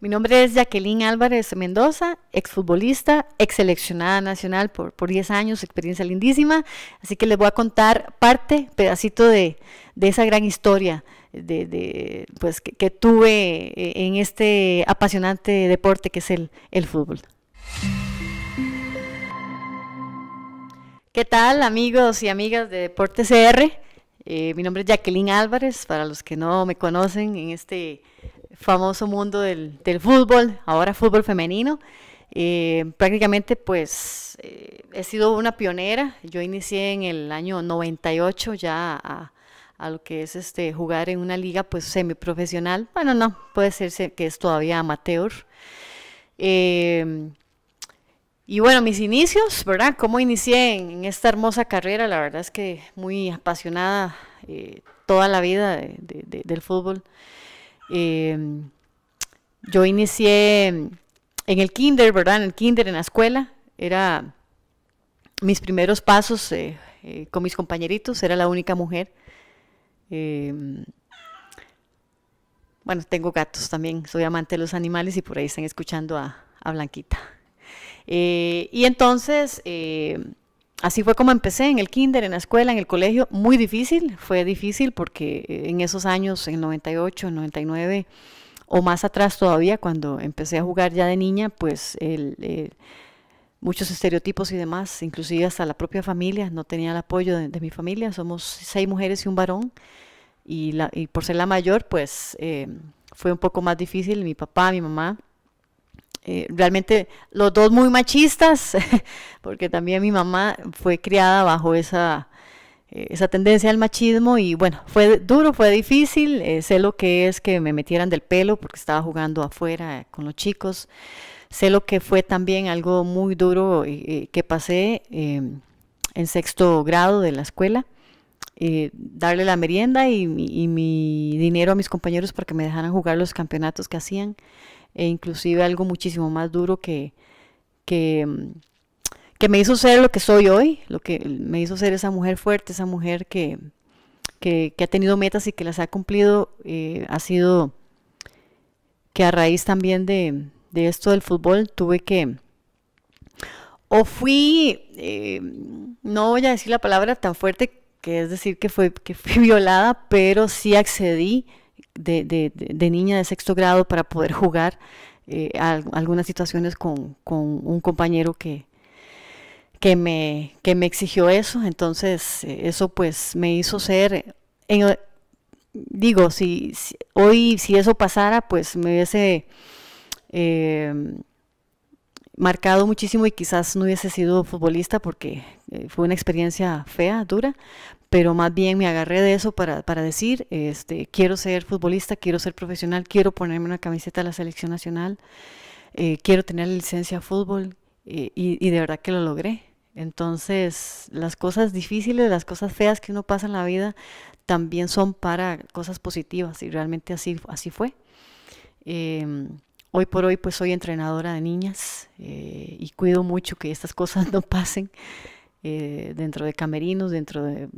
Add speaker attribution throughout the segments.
Speaker 1: Mi nombre es Jacqueline Álvarez Mendoza, exfutbolista, ex seleccionada nacional por, por 10 años, experiencia lindísima. Así que les voy a contar parte, pedacito de, esa gran historia de, pues, que, tuve eh, en este apasionante deporte que es el, el fútbol. ¿Qué tal amigos y amigas de Deporte CR? Eh, mi nombre es Jacqueline Álvarez, para los que no me conocen en este famoso mundo del, fútbol, ahora fútbol femenino. Eh, prácticamente pues eh, he sido una pionera. Yo inicié en el año 98 ya a, lo que es este jugar en una liga pues semiprofesional. Bueno, no, puede ser que es todavía amateur. Em, y bueno, mis inicios, ¿verdad? ¿Cómo inicié en, esta hermosa carrera? La verdad es que muy apasionada eh, toda la vida del fútbol. Em, yo inicié en el kinder, ¿verdad? En el kinder, en la escuela, era mis primeros pasos eh, eh, con mis compañeritos, era la única mujer. Em, bueno, tengo gatos también, soy amante de los animales y por ahí están escuchando a, a Blanquita. Eh, y entonces em, así fue como empecé en el kinder, en la escuela, en el colegio. Muy difícil, fue difícil porque eh, en esos años, en 98, 99 o más atrás todavía, cuando empecé a jugar ya de niña, pues eh, muchos estereotipos y demás, inclusive hasta la propia familia, no tenía el apoyo de, mi familia, somos seis mujeres y un varón, y, la, y por ser la mayor, pues eh, fue un poco más difícil, mi papá, mi mamá eh, realmente los dos muy machistas, porque también mi mamá fue criada bajo esa, eh, esa tendencia al machismo y bueno, fue duro, fue difícil, eh, sé lo que es que me metieran del pelo porque estaba jugando afuera con los chicos, sé lo que fue también algo muy duro que pasé em, en sexto grado de la escuela, darle la merienda y, y, mi dinero a mis compañeros para que me dejaran jugar los campeonatos que hacían e inclusive algo muchísimo más duro que, mm, que, me hizo ser lo que soy hoy, lo que me hizo ser esa mujer fuerte, esa mujer que, que, ha tenido metas y que las ha cumplido, eh, ha sido que a raíz también de, de esto del fútbol tuve que, o fui, eh, no voy a decir la palabra tan fuerte, que es decir que, fue, que fui violada, pero sí accedí de, niña de sexto grado para poder jugar eh, algunas situaciones con, un compañero que, que, me, que me exigió eso. Entonces, eh, eso pues me hizo ser... digo, si, hoy si eso pasara, pues me hubiese eh, marcado muchísimo y quizás no hubiese sido futbolista porque eh, fue una experiencia fea, dura, pero más bien me agarré de eso para, decir, este, quiero ser futbolista, quiero ser profesional, quiero ponerme una camiseta de la selección nacional, eh, quiero tener la licencia de fútbol eh, y, y, de verdad que lo logré. Entonces, las cosas difíciles, las cosas feas que uno pasa en la vida, también son para cosas positivas y realmente así, así fue. Em, hoy por hoy pues soy entrenadora de niñas y cuido mucho que estas cosas no pasen. Eh, dentro de camerinos, dentro de...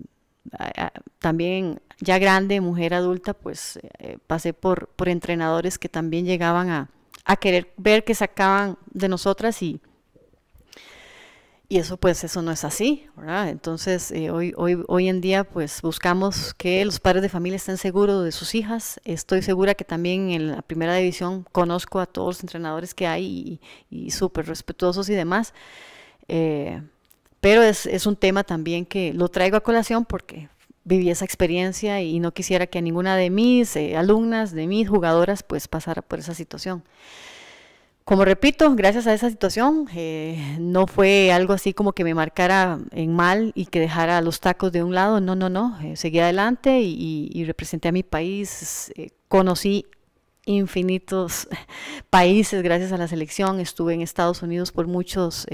Speaker 1: también ya grande, mujer adulta, pues eh, eh, pasé por, por entrenadores que también llegaban a, querer ver que sacaban de nosotras y, y eso pues eso no es así, ¿verdad? Entonces hoy, hoy, hoy en día pues buscamos que los padres de familia estén seguros de sus hijas. Estoy segura que también en la primera división conozco a todos los entrenadores que hay y, súper respetuosos y demás. Pero es, un tema también que lo traigo a colación porque viví esa experiencia y no quisiera que ninguna de mis eh, alumnas, de mis jugadoras, pues pasara por esa situación. Como repito, gracias a esa situación eh, no fue algo así como que me marcara en mal y que dejara los tacos de un lado, no, no, no, eh, seguí adelante y, y, representé a mi país, conocí infinitos países gracias a la selección, estuve en Estados Unidos por muchos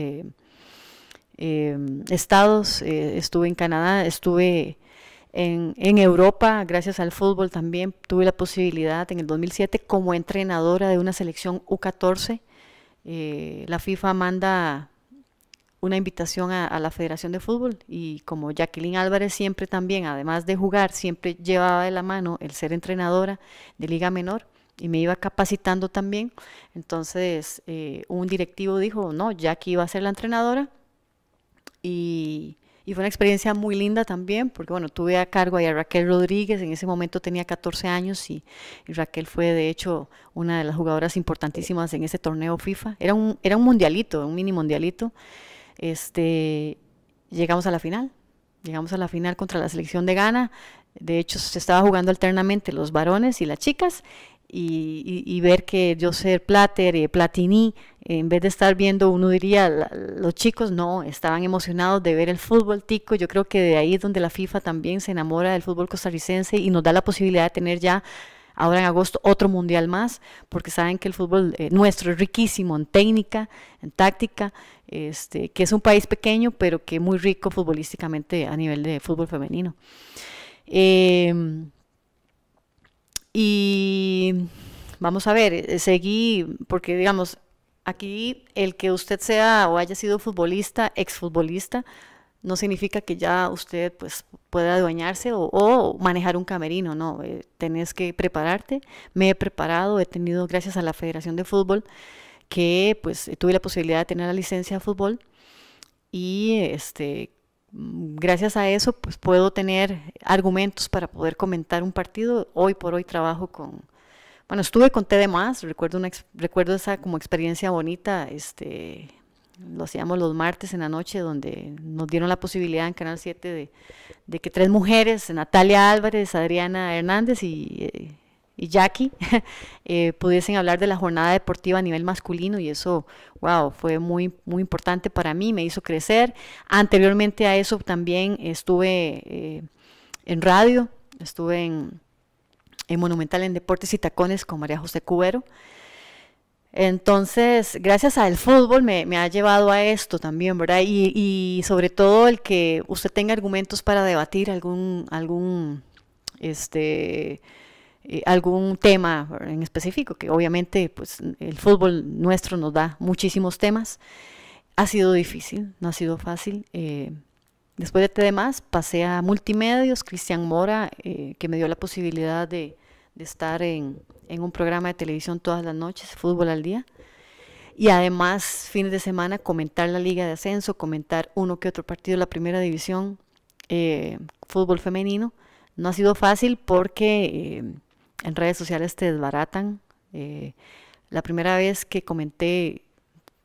Speaker 1: Em, estados, eh, estuve en Canadá, estuve en, Europa, gracias al fútbol también tuve la posibilidad en el 2007 como entrenadora de una selección U14. Eh, la FIFA manda una invitación a, la Federación de Fútbol y como Jacqueline Álvarez siempre también, además de jugar, siempre llevaba de la mano el ser entrenadora de Liga Menor y me iba capacitando también, entonces eh, un directivo dijo, no, Jackie iba a ser la entrenadora y, fue una experiencia muy linda también, porque bueno, tuve a cargo a Raquel Rodríguez, en ese momento tenía 14 años y, Raquel fue de hecho una de las jugadoras importantísimas en ese torneo FIFA. Era un, era un mundialito, un mini mundialito. Este, llegamos a la final, llegamos a la final contra la selección de Ghana, de hecho, se estaba jugando alternamente los varones y las chicas. Y, ver que ser Plater y eh, Platini, eh, en vez de estar viendo, uno diría, los chicos no, estaban emocionados de ver el fútbol tico. Yo creo que de ahí es donde la FIFA también se enamora del fútbol costarricense y nos da la posibilidad de tener ya ahora en agosto otro mundial más, porque saben que el fútbol eh, nuestro es riquísimo en técnica, en táctica, este, que es un país pequeño, pero que muy rico futbolísticamente a nivel de fútbol femenino. Em, y vamos a ver, eh, seguí, porque digamos, aquí el que usted sea o haya sido futbolista, exfutbolista, no significa que ya usted pues pueda adueñarse o, manejar un camerino, no, eh, tenés que prepararte, me he preparado, he tenido gracias a la Federación de Fútbol que pues tuve la posibilidad de tener la licencia de fútbol y este gracias a eso pues puedo tener argumentos para poder comentar un partido. Hoy por hoy trabajo con, bueno, estuve con T Más, recuerdo, una, recuerdo esa como experiencia bonita, este, lo hacíamos los martes en la noche, donde nos dieron la posibilidad en Canal 7 de, que tres mujeres, Natalia Álvarez, Adriana Hernández y... Eh, y Jackie eh, pudiesen hablar de la jornada deportiva a nivel masculino y eso, wow, fue muy, muy importante para mí, me hizo crecer. Anteriormente a eso también estuve eh, en radio, estuve en, Monumental en Deportes y Tacones con María José Cubero. Entonces, gracias al fútbol me, ha llevado a esto también, ¿verdad? Y, y, sobre todo el que usted tenga argumentos para debatir algún, algún, este, eh, algún tema en específico, que obviamente pues, el fútbol nuestro nos da muchísimos temas. Ha sido difícil, no ha sido fácil. Eh, después de TDMAS, pasé a Multimedios, Cristian Mora, eh, que me dio la posibilidad de, estar en, en, un programa de televisión todas las noches, Fútbol al Día. Y además, fines de semana, comentar la Liga de Ascenso, comentar uno que otro partido de la Primera División, fútbol femenino. No ha sido fácil porque en redes sociales te desbaratan. Eh, la primera vez que comenté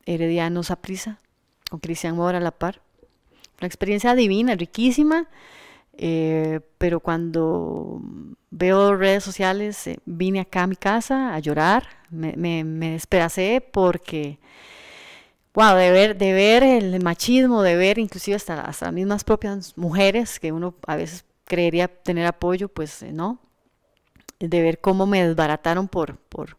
Speaker 1: Herediano Saprisa con Cristian Mora a la par, una experiencia divina, riquísima, eh, pero cuando veo redes sociales eh, vine acá a mi casa a llorar, me, me, porque... Wow, de ver, de ver el machismo, de ver inclusive hasta, hasta las mismas propias mujeres que uno a veces creería tener apoyo, pues no de ver cómo me desbarataron por, por,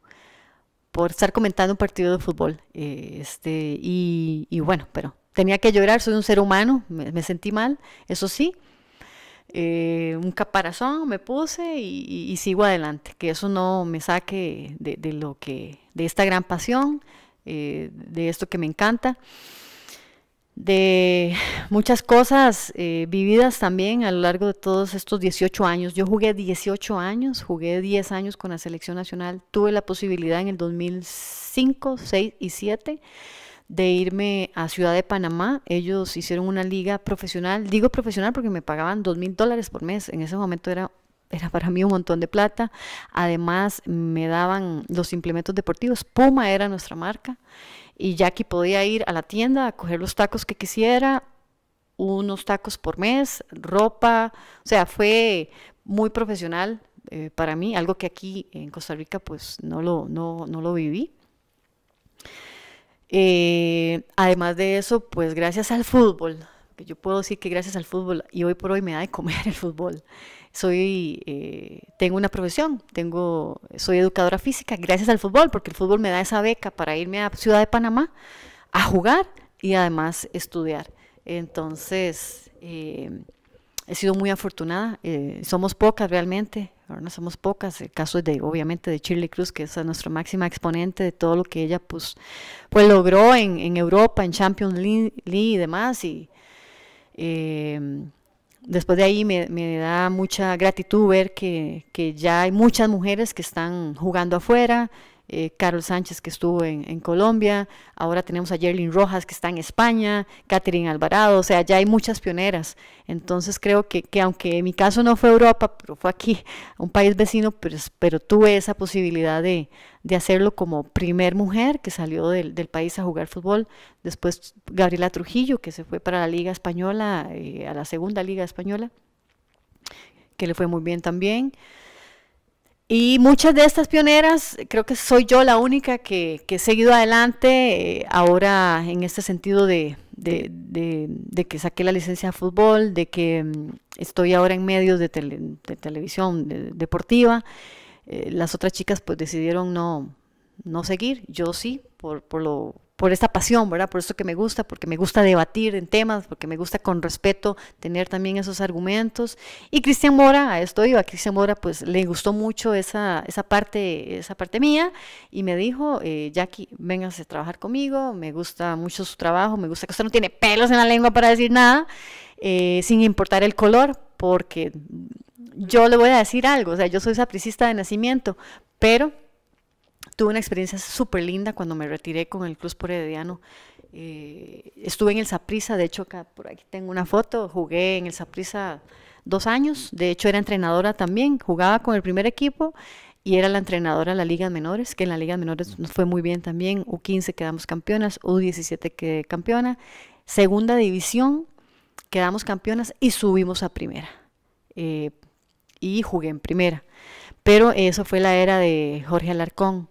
Speaker 1: por estar comentando un partido de fútbol. Eh, este, y, y, bueno, pero tenía que llorar, soy un ser humano, me, sentí mal, eso sí. Eh, un caparazón me puse y, sigo adelante, que eso no me saque de, de lo que, de esta gran pasión, eh, de esto que me encanta de muchas cosas eh, vividas también a lo largo de todos estos 18 años. Yo jugué 18 años, jugué 10 años con la selección nacional, tuve la posibilidad en el 2005, 6 y 7 de irme a Ciudad de Panamá. Ellos hicieron una liga profesional, digo profesional porque me pagaban dos mil dólares por mes, en ese momento era era para mí un montón de plata. Además, me daban los implementos deportivos. Puma era nuestra marca y Jackie podía ir a la tienda a coger los tacos que quisiera, unos tacos por mes, ropa, o sea, fue muy profesional eh, para mí, algo que aquí en Costa Rica pues no lo, no, lo viví. Eh, además de eso, pues gracias al fútbol, que yo puedo decir que gracias al fútbol, y hoy por hoy me da de comer el fútbol soy, eh, tengo una profesión, tengo, soy educadora física, gracias al fútbol, porque el fútbol me da esa beca para irme a Ciudad de Panamá a jugar y además estudiar. Entonces, eh, he sido muy afortunada, eh, somos pocas realmente, no somos pocas, el caso de obviamente de Chile Cruz, que es nuestra máxima exponente de todo lo que ella pues, pues logró en, Europa, en Champions League, y demás, y eh, después de ahí me, me, da mucha gratitud ver que, que ya hay muchas mujeres que están jugando afuera, eh, Carol Sánchez que estuvo en, Colombia, ahora tenemos a Yerlin Rojas que está en España, Catherine Alvarado, o sea, ya hay muchas pioneras. Entonces creo que, aunque en mi caso no fue Europa, pero fue aquí, un país vecino, pero, pero tuve esa posibilidad de, de, hacerlo como primer mujer que salió del, país a jugar fútbol, después Gabriela Trujillo que se fue para la Liga Española, eh, a la segunda Liga Española que le fue muy bien también. Y muchas de estas pioneras, creo que soy yo la única que, he seguido adelante eh, ahora en este sentido de, que saqué la licencia de fútbol, de que mm, estoy ahora en medios de, televisión deportiva. Eh, las otras chicas pues decidieron no, no seguir, yo sí, por, por, lo, por esta pasión, ¿verdad? Por esto que me gusta, porque me gusta debatir en temas, porque me gusta con respeto tener también esos argumentos. Y Cristian Mora, a esto iba, a Cristian Mora pues le gustó mucho esa, parte, esa parte mía y me dijo, eh, Jackie, véngase a trabajar conmigo, me gusta mucho su trabajo, me gusta que usted no tiene pelos en la lengua para decir nada, eh, sin importar el color, porque yo le voy a decir algo, o sea, yo soy sapricista de nacimiento, pero Tuve una experiencia súper linda cuando me retiré con el Cruz por eh, estuve en el Saprisa, de hecho acá por aquí tengo una foto, jugué en el Saprisa dos años, de hecho era entrenadora también, jugaba con el primer equipo y era la entrenadora de la Liga Menores, que en la Liga Menores nos fue muy bien también, U15 quedamos campeonas, U17 quedé campeona, segunda división quedamos campeonas y subimos a primera. Eh, y jugué en primera. Pero eso fue la era de Jorge Alarcón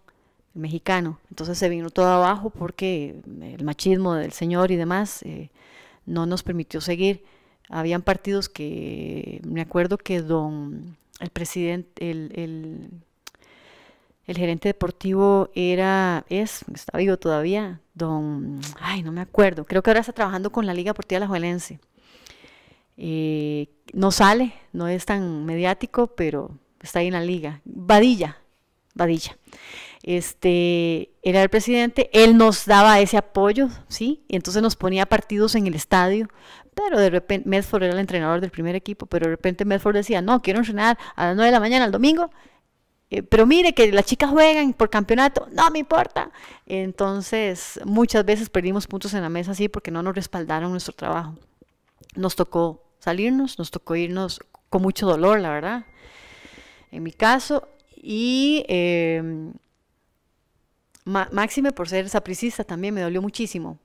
Speaker 1: mexicano. Entonces se vino todo abajo porque el machismo del señor y demás eh, no nos permitió seguir. Habían partidos que, me acuerdo que don, el presidente, el, el, gerente deportivo era, es, está vivo todavía, don, ay, no me acuerdo, creo que ahora está trabajando con la Liga Deportiva La eh, no sale, no es tan mediático, pero está ahí en la liga. Vadilla, Vadilla este, era el presidente, él nos daba ese apoyo, ¿sí? Y entonces nos ponía partidos en el estadio, pero de repente, Medford era el entrenador del primer equipo, pero de repente Medford decía, no, quiero entrenar a las 9 de la mañana el domingo, eh, pero mire que las chicas juegan por campeonato, no me importa. Entonces, muchas veces perdimos puntos en la mesa así porque no nos respaldaron nuestro trabajo. Nos tocó salirnos, nos tocó irnos con mucho dolor, la verdad, en mi caso, y... Em, máxime por ser sapricista también, me dolió muchísimo.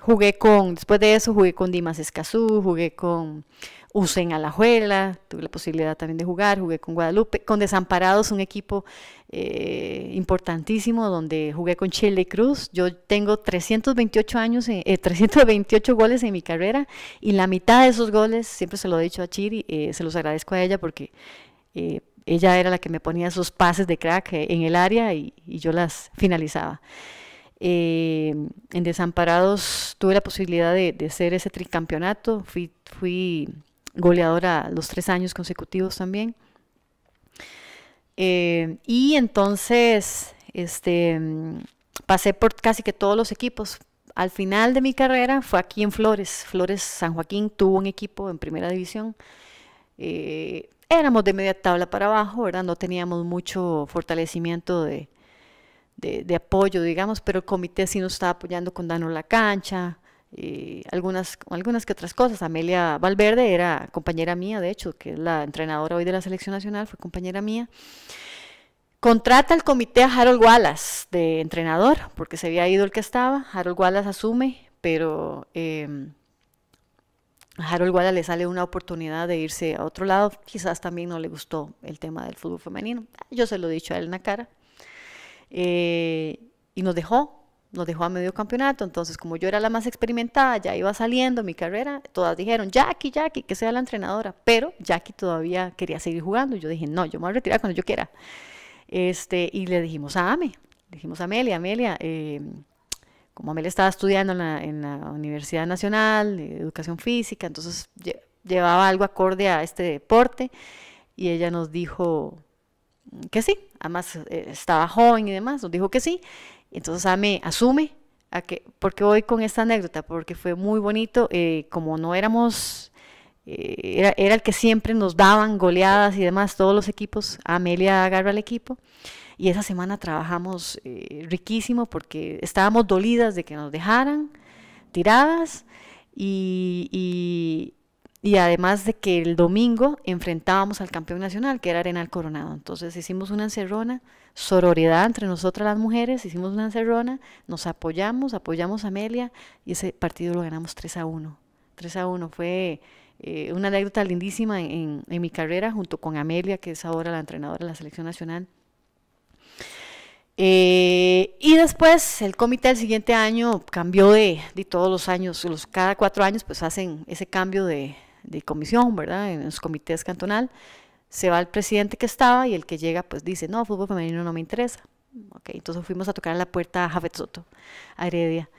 Speaker 1: Jugué con, después de eso jugué con Dimas Escazú, jugué con Usen Alajuela, tuve la posibilidad también de jugar, jugué con Guadalupe, con Desamparados, un equipo eh, importantísimo donde jugué con Chile Cruz. Yo tengo 328 años, 328 eh, eh, goles en mi carrera y la mitad de esos goles, siempre se lo he dicho a Chiri, se los agradezco a ella porque ella era la que me ponía sus pases de crack eh, en el área y, yo las finalizaba. Eh, en Desamparados tuve la posibilidad de, hacer ese tricampeonato, fui, goleadora los tres años consecutivos también. Eh, y entonces este, pasé por casi que todos los equipos. Al final de mi carrera fue aquí en Flores. Flores San Joaquín tuvo un equipo en primera división éramos de media tabla para abajo, ¿verdad? No teníamos mucho fortalecimiento de, apoyo, digamos, pero el comité sí nos estaba apoyando con Danos la Cancha, y eh, algunas, algunas que otras cosas. Amelia Valverde era compañera mía, de hecho, que es la entrenadora hoy de la selección nacional, fue compañera mía. Contrata el comité a Harold Wallace de entrenador, porque se había ido el que estaba. Harold Wallace asume, pero... Em, a Harold Wallace le sale una oportunidad de irse a otro lado. Quizás también no le gustó el tema del fútbol femenino. Yo se lo he dicho a él en la cara. Eh, y nos dejó, nos dejó a medio campeonato. Entonces, como yo era la más experimentada, ya iba saliendo mi carrera, todas dijeron, Jackie, Jackie, que sea la entrenadora. Pero Jackie todavía quería seguir jugando. yo dije, no, yo me voy a retirar cuando yo quiera. Este, y le dijimos a Ame, dijimos a Amelia, Amelia, eh, como Amelia estaba estudiando en la, Universidad Nacional de Educación Física, entonces llevaba algo acorde a este deporte y ella nos dijo que sí, además eh, estaba joven y demás, nos dijo que sí, entonces Ame asume a que, porque voy con esta anécdota, porque fue muy bonito, eh, como no éramos, eh, era, era, el que siempre nos daban goleadas y demás, todos los equipos, Amelia agarra el equipo, y esa semana trabajamos eh, riquísimo porque estábamos dolidas de que nos dejaran tiradas y, además de que el domingo enfrentábamos al campeón nacional que era Arenal Coronado. Entonces hicimos una encerrona, sororidad entre nosotras las mujeres, hicimos una encerrona, nos apoyamos, apoyamos a Amelia y ese partido lo ganamos 3 a 1. 3 a 1 fue... Eh, una anécdota lindísima en mi carrera junto con Amelia, que es ahora la entrenadora de la selección nacional. Eh, y después el comité del siguiente año cambió de, de todos los años, los, cada cuatro años pues hacen ese cambio de, de comisión, ¿verdad? En los comités cantonal. Se va el presidente que estaba y el que llega pues dice, no, fútbol femenino no me interesa. Okay, entonces fuimos a tocar a la puerta a Jafet Soto, a Heredia.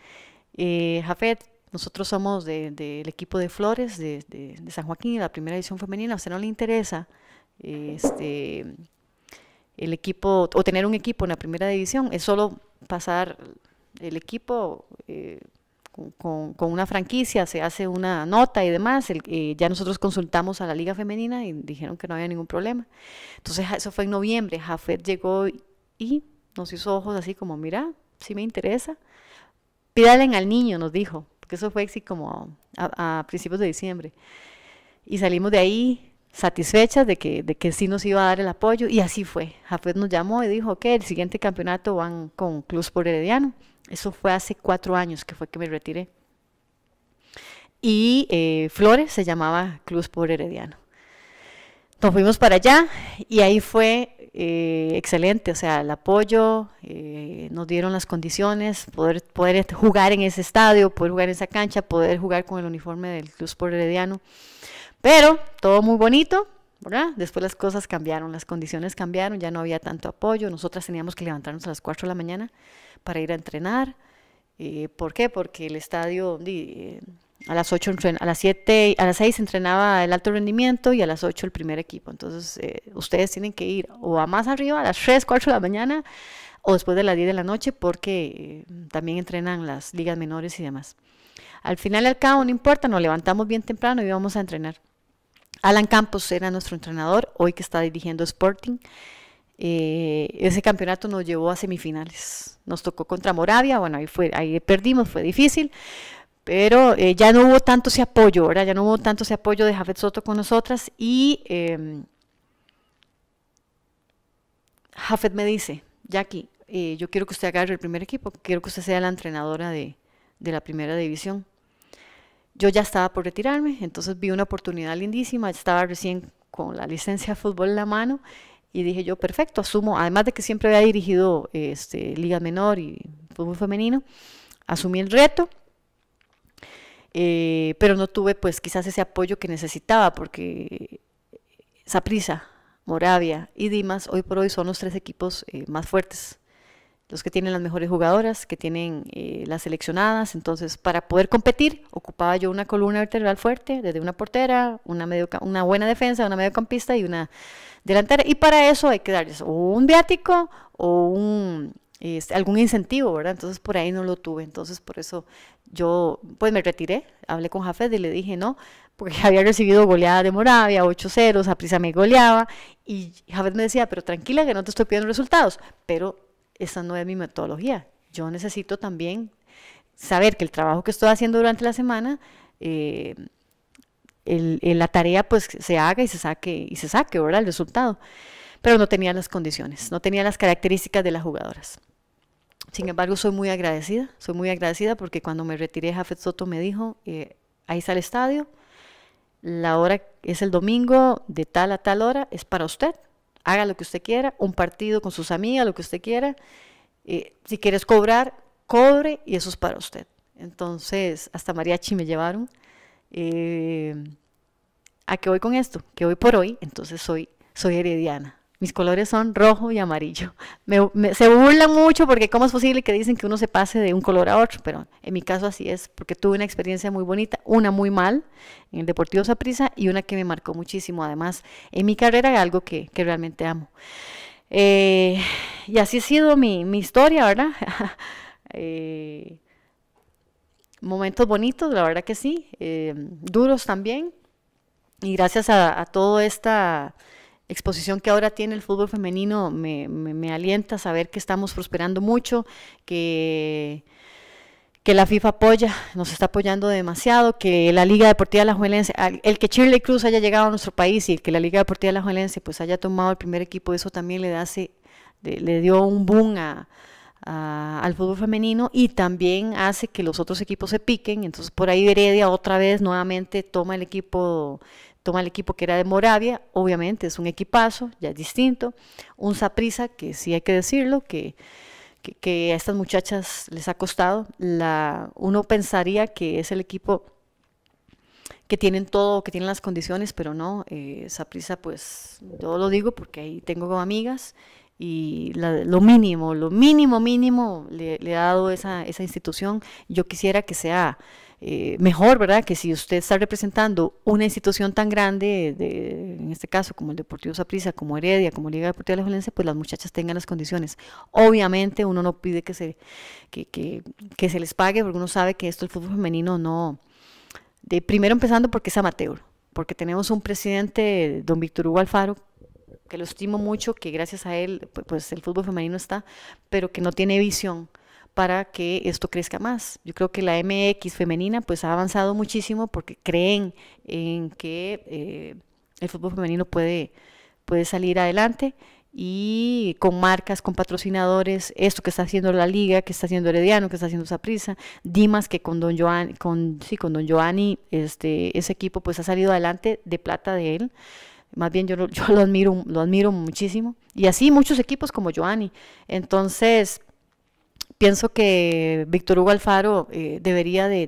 Speaker 1: Eh, Jafet, nosotros somos del de, equipo de Flores de, de, San Joaquín, la primera edición femenina, a usted no le interesa este, el equipo o tener un equipo en la primera división, es solo pasar el equipo eh, con, una franquicia, se hace una nota y demás. Eh, ya nosotros consultamos a la Liga Femenina y dijeron que no había ningún problema. Entonces, eso fue en noviembre. Jafet llegó y nos hizo ojos así como: Mira, si me interesa. Pídalen al niño, nos dijo, porque eso fue así como a principios de diciembre. Y salimos de ahí, satisfechas de que, de que sí nos iba a dar el apoyo y así fue. Jafet nos llamó y dijo que el siguiente campeonato van con Clubs por Herediano. Eso fue hace cuatro años que fue que me retiré. Y eh, Flores se llamaba Clubs por Herediano. Nos fuimos para allá y ahí fue eh, excelente, o sea, el apoyo, eh, nos dieron las condiciones, poder, poder jugar en ese estadio, poder jugar en esa cancha, poder jugar con el uniforme del Club por Herediano. Pero todo muy bonito, ¿verdad? Después las cosas cambiaron, las condiciones cambiaron, ya no había tanto apoyo, nosotras teníamos que levantarnos a las 4 de la mañana para ir a entrenar. Eh, ¿Por qué? Porque el estadio eh, a las 8 a las 7, a las 6 entrenaba el alto rendimiento y a las 8 el primer equipo. Entonces, eh, ustedes tienen que ir o a más arriba a las 3, 4 de la mañana o después de las 10 de la noche porque también entrenan las ligas menores y demás. Al final y al cabo, no importa, nos levantamos bien temprano y vamos a entrenar. Alan Campos era nuestro entrenador, hoy que está dirigiendo Sporting. Eh, ese campeonato nos llevó a semifinales. Nos tocó contra Moravia, bueno, ahí, fue, ahí perdimos, fue difícil, pero eh, ya no hubo tanto ese apoyo, ¿verdad? Ya no hubo tanto ese apoyo de Jafet Soto con nosotras y em, Jafet me dice, Jackie, eh, yo quiero que usted agarre el primer equipo, quiero que usted sea la entrenadora de la primera división yo ya estaba por retirarme, entonces vi una oportunidad lindísima, estaba recién con la licencia de fútbol en la mano y dije yo, perfecto, asumo, además de que siempre había dirigido este, Liga Menor y fútbol femenino, asumí el reto, eh, pero no tuve pues quizás ese apoyo que necesitaba porque Saprisa, Moravia y Dimas hoy por hoy son los tres equipos eh, más fuertes los que tienen las mejores jugadoras, que tienen eh, las seleccionadas. Entonces, para poder competir, ocupaba yo una columna vertebral fuerte, desde una portera, una, buena defensa, una mediocampista y una delantera. Y para eso hay que darles o un viático o un, este, algún incentivo, ¿verdad? Entonces, por ahí no lo tuve. Entonces, por eso yo, pues me retiré, hablé con Jafet y le dije, no, porque había recibido goleada de Moravia, 8-0, Prisa me goleaba, y Jafet me decía, pero tranquila que no te estoy pidiendo resultados, pero esa no es mi metodología. Yo necesito también saber que el trabajo que estoy haciendo durante la semana, eh, la tarea pues se haga y se saque, y se saque, ¿verdad? El resultado. Pero no tenía las condiciones, no tenía las características de las jugadoras. Sin embargo, soy muy agradecida, soy muy agradecida porque cuando me retiré, Jafet Soto me dijo, eh, ahí está el estadio, la hora es el domingo de tal a tal hora, es para usted, haga lo que usted quiera, un partido con sus amigas, lo que usted quiera. si quieres cobrar, cobre y eso es para usted. Entonces, hasta mariachi me llevaron. Eh, ¿A qué voy con esto? Que hoy por hoy, entonces soy, soy herediana. Mis colores son rojo y amarillo. se burlan mucho porque cómo es posible que dicen que uno se pase de un color a otro, pero en mi caso así es, porque tuve una experiencia muy bonita, una muy mal en el Deportivo Saprisa y una que me marcó muchísimo, además, en mi carrera, algo que, realmente amo. Eh, y así ha sido mi, historia, ¿verdad? Eh, momentos bonitos, la verdad que sí, eh, duros también, y gracias a, a toda esta exposición que ahora tiene el fútbol femenino me, me, alienta saber que estamos prosperando mucho, que que la FIFA apoya, nos está apoyando demasiado, que la Liga Deportiva de La Juelense, el que Chile Cruz haya llegado a nuestro país y el que la Liga Deportiva de La Juelense pues haya tomado el primer equipo, eso también le, hace, le dio un boom al fútbol femenino y también hace que los otros equipos se piquen, entonces por ahí Heredia otra vez nuevamente toma el equipo toma el equipo que era de Moravia, obviamente es un equipazo, ya es distinto, un Saprisa, que sí hay que decirlo, que, a estas muchachas les ha costado, uno pensaría que es el equipo que tienen todo, que tienen las condiciones, pero no, eh, Saprisa pues yo lo digo porque ahí tengo amigas y lo mínimo, lo mínimo, mínimo le, ha dado esa, esa institución, yo quisiera que sea eh, mejor, ¿verdad? Que si usted está representando una institución tan grande, en este caso como el Deportivo Saprissa, como Heredia, como Liga Deportiva Alajuelense, pues las muchachas tengan las condiciones. Obviamente uno no pide que se, que, se les pague, porque uno sabe que esto el fútbol femenino no... De, primero empezando porque es amateur, porque tenemos un presidente, don Víctor Hugo Alfaro, que lo estimo mucho, que gracias a él, pues el fútbol femenino está, pero que no tiene visión para que esto crezca más. Yo creo que la MX femenina pues ha avanzado muchísimo porque creen en que eh, el fútbol femenino puede, puede salir adelante y con marcas, con patrocinadores, esto que está haciendo la liga, que está haciendo Herediano, que está haciendo Saprisa, Dimas que con Don joan con sí, con Don Joani, este ese equipo pues ha salido adelante de plata de él. Más bien yo, yo lo admiro, lo admiro muchísimo. Y así muchos equipos como Joani, Entonces, pienso que Víctor Hugo Alfaro eh, debería de,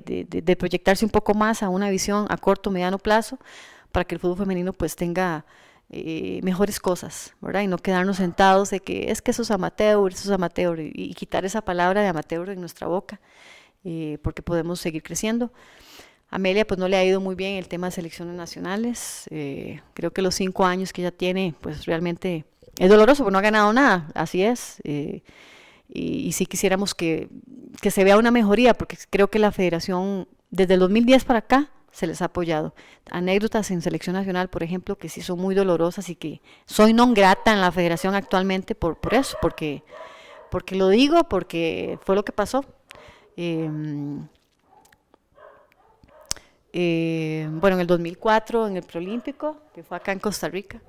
Speaker 1: proyectarse un poco más a una visión a corto, mediano plazo para que el fútbol femenino pues tenga eh, mejores cosas, ¿verdad? Y no quedarnos sentados de que es que eso es amateur, eso es amateur, y, quitar esa palabra de amateur en nuestra boca, eh, porque podemos seguir creciendo. Amelia pues no le ha ido muy bien el tema de selecciones nacionales, creo que los cinco años que ella tiene pues realmente es doloroso, porque no ha ganado nada, así es y, sí quisiéramos que, se vea una mejoría, porque creo que la federación desde el 2010 para acá se les ha apoyado. Anécdotas en selección nacional, por ejemplo, que sí son muy dolorosas y que soy non grata en la federación actualmente por, eso, porque, porque lo digo, porque fue lo que pasó. Em, eh, bueno, en el 2004, en el preolímpico, que fue acá en Costa Rica,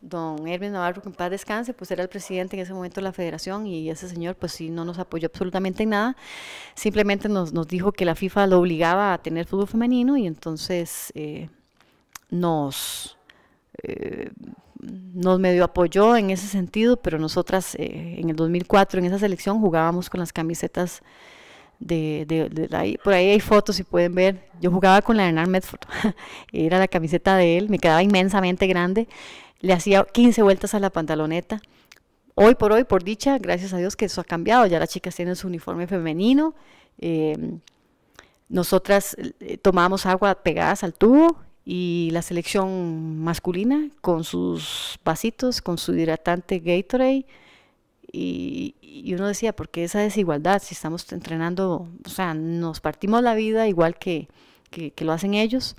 Speaker 1: don Hermes Navarro, que en paz descanse, pues era el presidente en ese momento de la federación y ese señor pues sí no nos apoyó absolutamente en nada, simplemente nos, dijo que la FIFA lo obligaba a tener fútbol femenino y entonces eh, nos, eh, nos medio apoyó en ese sentido, pero nosotras eh, en el 2004 en esa selección jugábamos con las camisetas de, por ahí hay fotos y pueden ver, yo jugaba con la de Hernán Medford, era la camiseta de él, me quedaba inmensamente grande le hacía 15 vueltas a la pantaloneta. Hoy por hoy, por dicha, gracias a Dios que eso ha cambiado, ya las chicas tienen su uniforme femenino, em, nosotras eh, tomamos agua pegadas al tubo y la selección masculina con sus vasitos, con su hidratante Gatorade. Y, uno decía, ¿por qué esa desigualdad? Si estamos entrenando, o sea, nos partimos la vida igual que, que lo hacen ellos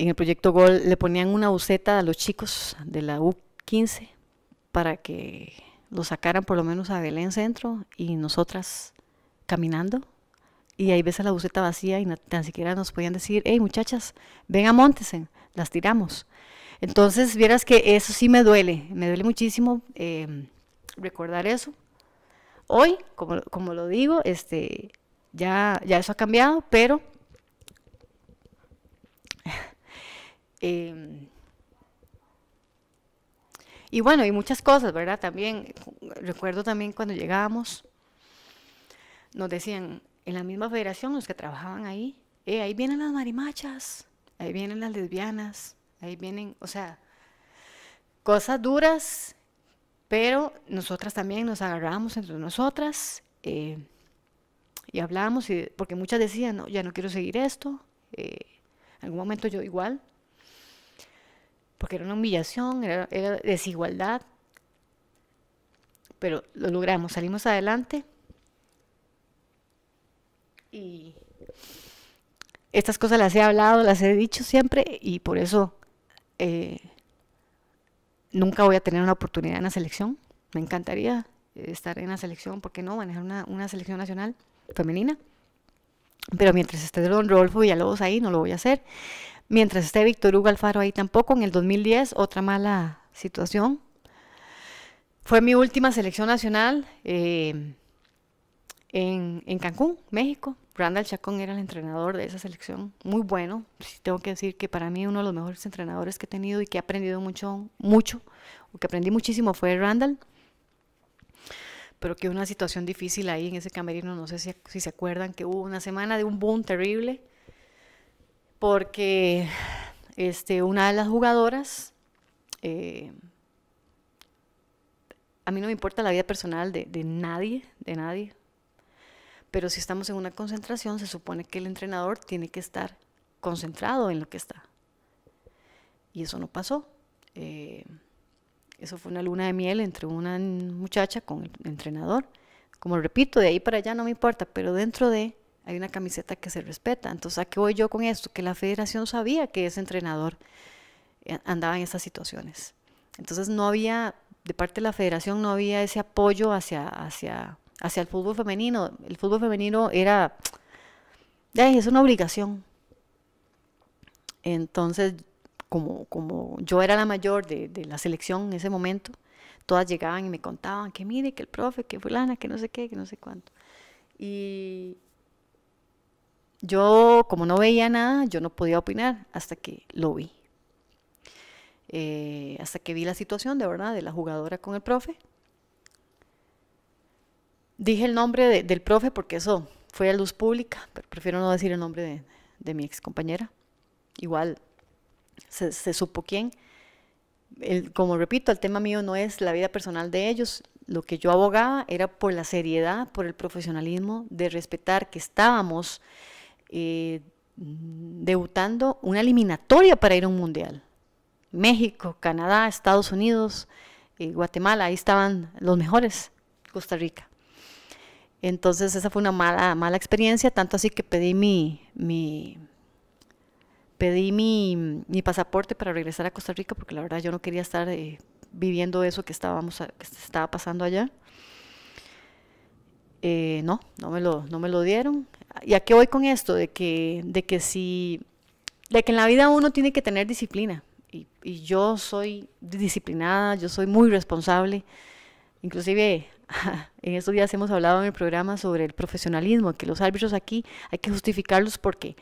Speaker 1: en el proyecto Gol le ponían una buceta a los chicos de la U15 para que lo sacaran por lo menos a Belén Centro y nosotras caminando. Y ahí ves a la buceta vacía y ni tan siquiera nos podían decir, hey muchachas, ven a Montesen, las tiramos. Entonces, vieras que eso sí me duele, me duele muchísimo em, recordar eso. Hoy, como, como, lo digo, este, ya, ya eso ha cambiado, pero Em, y bueno, y muchas cosas, ¿verdad? También, recuerdo también cuando llegábamos, nos decían, en la misma federación, los que trabajaban ahí, eh, ahí vienen las marimachas, ahí vienen las lesbianas, ahí vienen, o sea, cosas duras, pero nosotras también nos agarramos entre nosotras eh, y hablábamos, porque muchas decían, no, ya no quiero seguir esto, eh, en algún momento yo igual, porque era una humillación, era, desigualdad. Pero lo logramos, salimos adelante. Y estas cosas las he hablado, las he dicho siempre y por eso eh, nunca voy a tener una oportunidad en la selección. Me encantaría eh, estar en la selección, porque qué no? Manejar una, una selección nacional femenina. Pero mientras esté Don Rodolfo Villalobos ahí, no lo voy a hacer. Mientras esté Víctor Hugo Alfaro ahí tampoco, en el 2010, otra mala situación. Fue mi última selección nacional eh, en, Cancún, México. Randall Chacón era el entrenador de esa selección, muy bueno. Tengo que decir que para mí uno de los mejores entrenadores que he tenido y que he aprendido mucho, mucho, o que aprendí muchísimo fue Randall. Pero que una situación difícil ahí en ese camerino, no sé si se acuerdan, que hubo una semana de un boom terrible porque este, una de las jugadoras, eh, a mí no me importa la vida personal de, nadie, de nadie, pero si estamos en una concentración, se supone que el entrenador tiene que estar concentrado en lo que está. Y eso no pasó. Eh, eso fue una luna de miel entre una muchacha con el entrenador. Como repito, de ahí para allá no me importa, pero dentro de hay una camiseta que se respeta. Entonces, ¿a qué voy yo con esto? Que la federación sabía que ese entrenador eh, andaba en esas situaciones. Entonces, no había, de parte de la federación, no había ese apoyo hacia, hacia, hacia el fútbol femenino. El fútbol femenino era, ya es una obligación. Entonces, como, como yo era la mayor de, de la selección en ese momento, todas llegaban y me contaban que mire, que el profe, que fulana, que no sé qué, que no sé cuánto. Y, yo, como no veía nada, yo no podía opinar hasta que lo vi. Eh, hasta que vi la situación de verdad de la jugadora con el profe. Dije el nombre del profe porque eso fue a luz pública, pero prefiero no decir el nombre de, mi ex compañera. Igual se, supo quién. como repito, el tema mío no es la vida personal de ellos. Lo que yo abogaba era por la seriedad, por el profesionalismo, de respetar que estábamos eh, debutando una eliminatoria para ir a un mundial. México, Canadá, Estados Unidos, eh, Guatemala, ahí estaban los mejores, Costa Rica. Entonces esa fue una mala, mala experiencia, tanto así que pedí mi, mi pedí mi, pasaporte para regresar a Costa Rica porque la verdad yo no quería estar eh, viviendo eso que, estábamos, que estaba pasando allá. no, no me, lo, no me lo dieron. ¿Y a qué voy con esto? De que, de que si, de que en la vida uno tiene que tener disciplina. Y, yo soy disciplinada, yo soy muy responsable. Inclusive en estos días hemos hablado en el programa sobre el profesionalismo, que los árbitros aquí hay que justificarlos porque,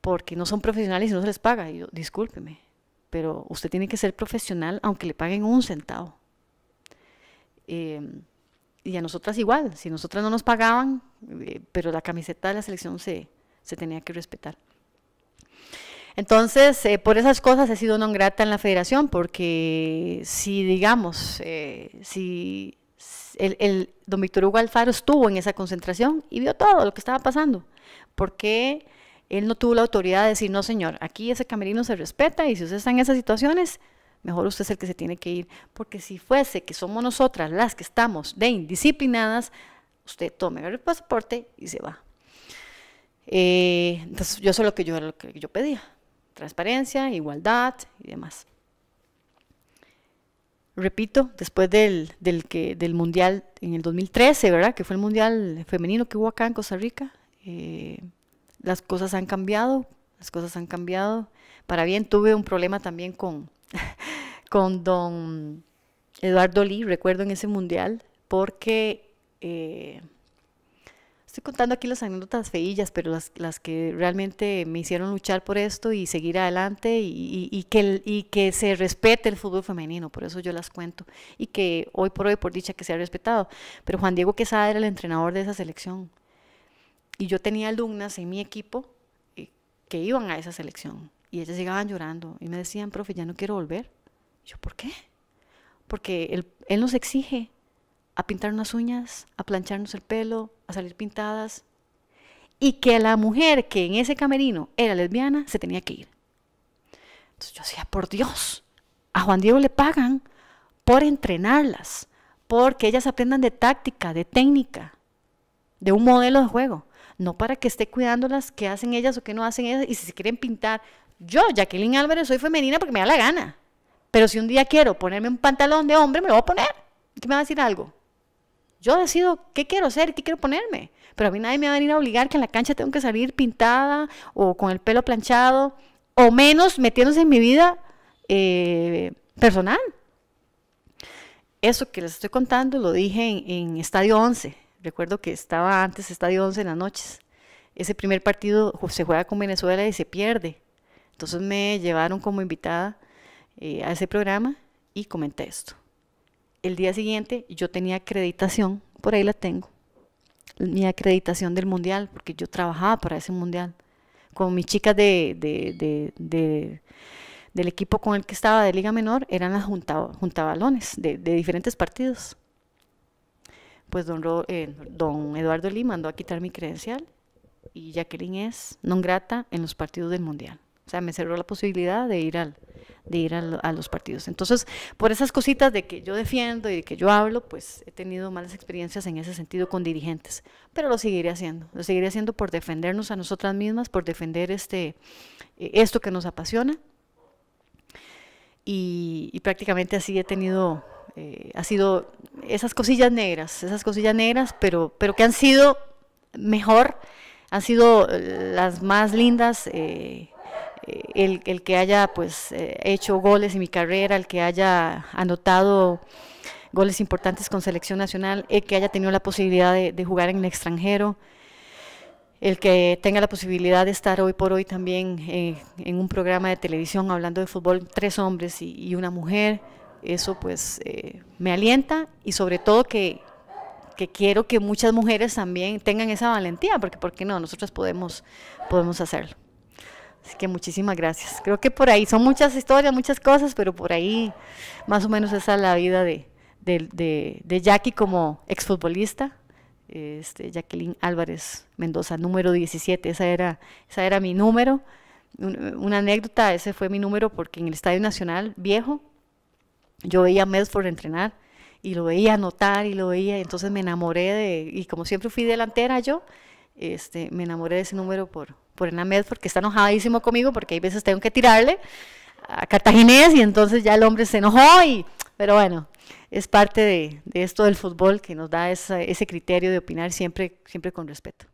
Speaker 1: porque no son profesionales y no se les paga. yo, discúlpeme, pero usted tiene que ser profesional aunque le paguen un centavo. Eh, y a nosotras igual, si nosotras no nos pagaban, eh, pero la camiseta de la selección se, se tenía que respetar. Entonces, eh, por esas cosas he sido no grata en la federación, porque si, digamos, eh, si el, el, don Víctor Hugo Alfaro estuvo en esa concentración y vio todo lo que estaba pasando, porque él no tuvo la autoridad de decir, no señor, aquí ese camerino se respeta y si usted está en esas situaciones, mejor usted es el que se tiene que ir, porque si fuese que somos nosotras las que estamos de indisciplinadas, usted tome el pasaporte y se va. Eh, entonces, yo eso lo que yo, yo pedía. Transparencia, igualdad y demás. Repito, después del, que, del Mundial en el 2013, ¿verdad? Que fue el Mundial femenino que hubo acá en Costa Rica. Eh, las cosas han cambiado, las cosas han cambiado. Para bien, tuve un problema también con, con don Eduardo Lee, recuerdo en ese Mundial, porque eh, estoy contando aquí las anécdotas feillas, pero las, que realmente me hicieron luchar por esto y seguir adelante y, que, y que se respete el fútbol femenino, por eso yo las cuento y que hoy por hoy, por dicha, que se ha respetado. Pero Juan Diego Quesada era el entrenador de esa selección y yo tenía alumnas en mi equipo eh, que iban a esa selección y ellas llegaban llorando y me decían, profe, ya no quiero volver. yo, ¿por qué? Porque él nos exige, a pintar unas uñas, a plancharnos el pelo, a salir pintadas. Y que la mujer que en ese camerino era lesbiana se tenía que ir. Entonces yo decía, por Dios, a Juan Diego le pagan por entrenarlas, porque ellas aprendan de táctica, de técnica, de un modelo de juego, no para que esté cuidándolas, qué hacen ellas o qué no hacen ellas y si se quieren pintar. Yo, Jacqueline Álvarez, soy femenina porque me da la gana. Pero si un día quiero ponerme un pantalón de hombre, me lo voy a poner. ¿Qué me va a decir algo? Yo decido qué quiero ser, qué quiero ponerme. Pero a mí nadie me va a venir a obligar que en la cancha tengo que salir pintada o con el pelo planchado o menos metiéndose en mi vida eh, personal. Eso que les estoy contando lo dije en, Estadio 11. Recuerdo que estaba antes Estadio 11 en las noches. Ese primer partido se juega con Venezuela y se pierde. Entonces me llevaron como invitada eh, a ese programa y comenté esto el día siguiente yo tenía acreditación, por ahí la tengo, mi acreditación del mundial, porque yo trabajaba para ese mundial, con mis chicas de, de, de, del equipo con el que estaba de Liga Menor, eran las juntabalones de, diferentes partidos. Pues don, eh, don Eduardo Lee mandó a quitar mi credencial y Jacqueline es non grata en los partidos del mundial. O sea, me cerró la posibilidad de ir, de ir a los partidos. Entonces, por esas cositas de que yo defiendo y de que yo hablo, pues he tenido malas experiencias en ese sentido con dirigentes, pero lo seguiré haciendo. Lo seguiré haciendo por defendernos a nosotras mismas, por defender este, eh, esto que nos apasiona. Y, prácticamente así he tenido, eh, ha sido esas cosillas negras, esas cosillas negras, pero, pero que han sido mejor, han sido las más lindas. Eh, eh, el, que haya pues eh, hecho goles en mi carrera, el que haya anotado goles importantes con selección nacional, el que haya tenido la posibilidad de, jugar en el extranjero, el que tenga la posibilidad de estar hoy por hoy también eh, en un programa de televisión hablando de fútbol, tres hombres y, una mujer, eso pues me alienta y sobre todo que, quiero que muchas mujeres también tengan esa valentía, porque ¿por qué no? Nosotros podemos, podemos hacerlo. Así que muchísimas gracias. Creo que por ahí son muchas historias, muchas cosas, pero por ahí más o menos esa es la vida de, de, Jackie como exfutbolista. Este, Jacqueline Álvarez Mendoza, número 17, esa era, esa era mi número. una anécdota, ese fue mi número porque en el Estadio Nacional Viejo yo veía a Medford entrenar y lo veía anotar y lo veía, entonces me enamoré de, y como siempre fui delantera yo, este, me enamoré de ese número por, por Medford porque está enojadísimo conmigo porque hay veces tengo que tirarle a Cartaginés y entonces ya el hombre se enojó y, pero bueno, es parte de, esto del fútbol que nos da ese criterio de opinar siempre, siempre con respeto.